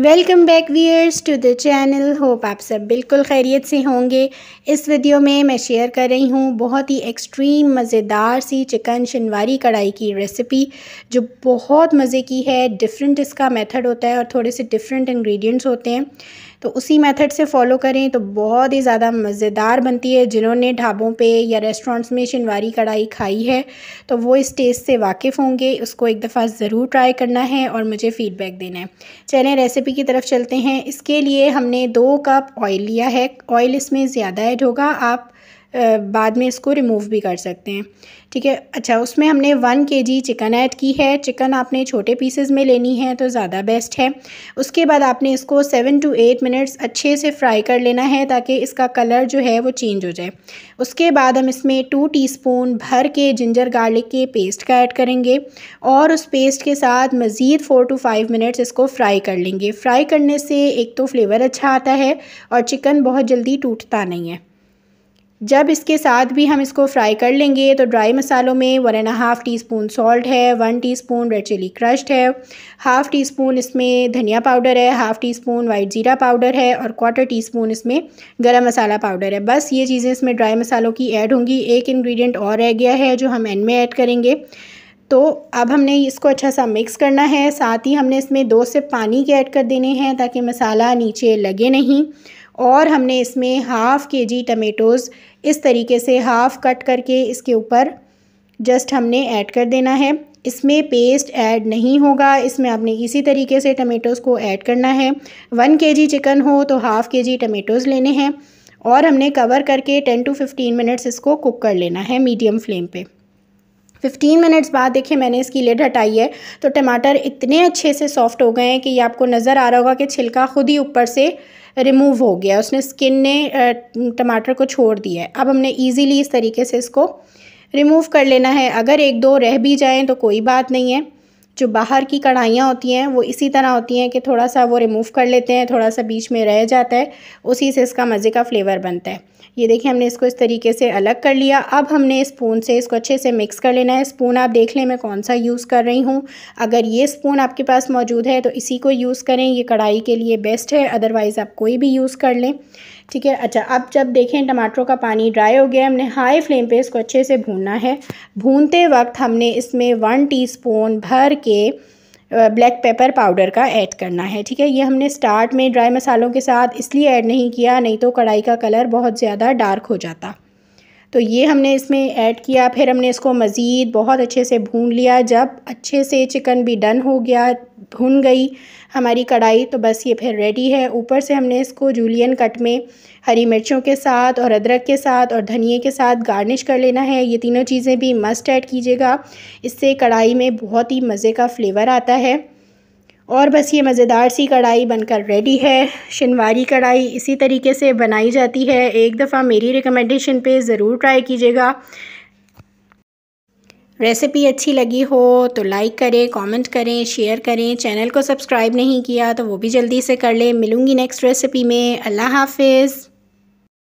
welcome back viewers to the channel hope आप सब बिल्कुल खैरियत से होंगे इस वीडियो में मैं शेयर कर रही हूँ बहुत ही एक्सट्रीम मज़ेदार सी चिकन शनवारी कढ़ाई की रेसिपी जो बहुत मज़े की है डिफरेंट इसका मेथड होता है और थोड़े से डिफरेंट इंग्रेडिएंट्स होते हैं तो उसी मेथड से फॉलो करें तो बहुत ही ज़्यादा मज़ेदार बनती है जिन्होंने ढाबों पे या रेस्टोरेंट्स में शिनवारी कढ़ाई खाई है तो वो इस टेस्ट से वाकिफ़ होंगे उसको एक दफ़ा ज़रूर ट्राई करना है और मुझे फ़ीडबैक देना है चलें रेसिपी की तरफ चलते हैं इसके लिए हमने दो कप ऑयल लिया है ऑयल इसमें ज़्यादा ऐड होगा आप बाद में इसको रिमूव भी कर सकते हैं ठीक है अच्छा उसमें हमने वन के जी चिकन ऐड की है चिकन आपने छोटे पीसेज में लेनी है तो ज़्यादा बेस्ट है उसके बाद आपने इसको सेवन टू एट मिनट्स अच्छे से फ्राई कर लेना है ताकि इसका कलर जो है वो चेंज हो जाए उसके बाद हम इसमें टू स्पून भर के जिंजर गार्लिक के पेस्ट का ऐड करेंगे और उस पेस्ट के साथ मज़ीद फ़ोर टू फाइव मिनट्स इसको फ्राई कर लेंगे फ्राई करने से एक तो फ्लेवर अच्छा आता है और चिकन बहुत जल्दी टूटता नहीं है जब इसके साथ भी हम इसको फ्राई कर लेंगे तो ड्राई मसालों में one and half teaspoon salt है one teaspoon red chilli crushed है हाफ़ टी स्पून इसमें धनिया पाउडर है हाफ़ टी स्पून वाइट ज़ीरा पाउडर है और क्वार्टर टी स्पून इसमें गरम मसाला पाउडर है बस ये चीज़ें इसमें ड्राई मसालों की ऐड होंगी एक इन्ग्रीडियंट और रह गया है जो हम एंड में ऐड करेंगे तो अब हमने इसको अच्छा सा मिक्स करना है साथ ही हमने इसमें दो से पानी के ऐड कर देने हैं ताकि मसाला नीचे लगे नहीं और हमने इसमें हाफ़ के जी टमेटोज़ इस तरीके से हाफ़ कट करके इसके ऊपर जस्ट हमने ऐड कर देना है इसमें पेस्ट ऐड नहीं होगा इसमें आपने इसी तरीके से टमेटोज़ को ऐड करना है वन के जी चिकन हो तो हाफ़ के जी टमेटोज़ लेने हैं और हमने कवर करके टेन टू फिफ्टीन मिनट्स इसको कुक कर लेना है मीडियम फ्लेम पे फिफ्टीन मिनट्स बाद देखिए मैंने इसकी लेड हटाई है तो टमाटर इतने अच्छे से सॉफ्ट हो गए हैं कि ये आपको नज़र आ रहा होगा कि छिलका खुद ही ऊपर से रिमूव हो गया उसने स्किन ने टमाटर को छोड़ दिया है अब हमने ईजिली इस तरीके से इसको रिमूव कर लेना है अगर एक दो रह भी जाएँ तो कोई बात नहीं है जो बाहर की कढ़ाइयाँ होती हैं वो इसी तरह होती हैं कि थोड़ा सा वो रिमूव कर लेते हैं थोड़ा सा बीच में रह जाता है उसी से इसका मज़े का फ्लेवर बनता है ये देखिए हमने इसको इस तरीके से अलग कर लिया अब हमने स्पून से इसको अच्छे से मिक्स कर लेना है स्पून आप देख लें मैं कौन सा यूज़ कर रही हूँ अगर ये स्पून आपके पास मौजूद है तो इसी को यूज़ करें ये कढ़ाई के लिए बेस्ट है अदरवाइज़ आप कोई भी यूज़ कर लें ठीक है अच्छा अब जब देखें टमाटरों का पानी ड्राई हो गया हमने हाई फ्लेम पे इसको अच्छे से भूनना है भूनते वक्त हमने इसमें वन टीस्पून भर के ब्लैक पेपर पाउडर का ऐड करना है ठीक है ये हमने स्टार्ट में ड्राई मसालों के साथ इसलिए ऐड नहीं किया नहीं तो कढ़ाई का कलर बहुत ज़्यादा डार्क हो जाता तो ये हमने इसमें ऐड किया फिर हमने इसको मज़ीद बहुत अच्छे से भून लिया जब अच्छे से चिकन भी डन हो गया भुन गई हमारी कढ़ाई तो बस ये फिर रेडी है ऊपर से हमने इसको जूलियन कट में हरी मिर्चों के साथ और अदरक के साथ और धनिए के साथ गार्निश कर लेना है ये तीनों चीज़ें भी मस्ट ऐड कीजिएगा इससे कढ़ाई में बहुत ही मज़े का फ्लेवर आता है और बस ये मज़ेदार सी कढ़ाई बनकर रेडी है शनवारी कढ़ाई इसी तरीके से बनाई जाती है एक दफ़ा मेरी रिकमेंडेशन पे ज़रूर ट्राई कीजिएगा रेसिपी अच्छी लगी हो तो लाइक करें कमेंट करें शेयर करें चैनल को सब्सक्राइब नहीं किया तो वो भी जल्दी से कर लें मिलूँगी नेक्स्ट रेसिपी में अल्लाह हाफिज़